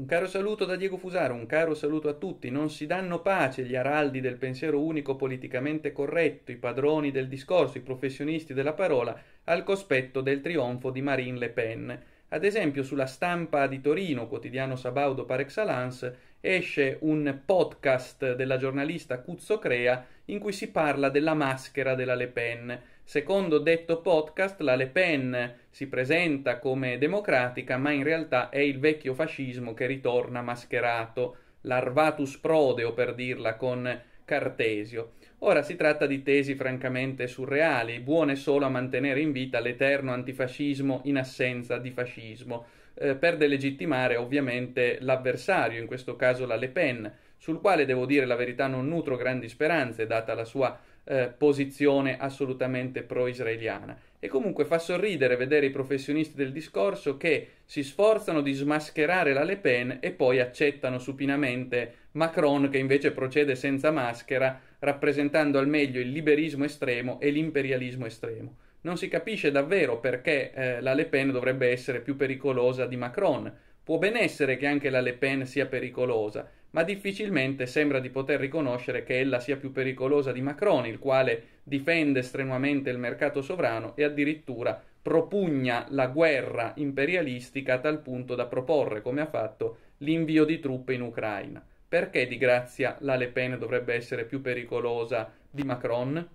Un caro saluto da Diego Fusaro, un caro saluto a tutti. Non si danno pace gli araldi del pensiero unico politicamente corretto, i padroni del discorso, i professionisti della parola, al cospetto del trionfo di Marine Le Pen. Ad esempio sulla stampa di Torino, quotidiano Sabaudo par excellence, esce un podcast della giornalista Cuzzo Crea in cui si parla della maschera della Le Pen. Secondo detto podcast, la Le Pen si presenta come democratica, ma in realtà è il vecchio fascismo che ritorna mascherato, l'arvatus prodeo per dirla con Cartesio. Ora si tratta di tesi francamente surreali, buone solo a mantenere in vita l'eterno antifascismo in assenza di fascismo, eh, per delegittimare ovviamente l'avversario, in questo caso la Le Pen, sul quale devo dire la verità non nutro grandi speranze, data la sua eh, posizione assolutamente pro-israeliana. E comunque fa sorridere vedere i professionisti del discorso che si sforzano di smascherare la Le Pen e poi accettano supinamente Macron che invece procede senza maschera, rappresentando al meglio il liberismo estremo e l'imperialismo estremo. Non si capisce davvero perché eh, la Le Pen dovrebbe essere più pericolosa di Macron. Può ben essere che anche la Le Pen sia pericolosa, ma difficilmente sembra di poter riconoscere che ella sia più pericolosa di Macron, il quale difende strenuamente il mercato sovrano e addirittura propugna la guerra imperialistica a tal punto da proporre, come ha fatto, l'invio di truppe in Ucraina. Perché di grazia la Le Pen dovrebbe essere più pericolosa di Macron?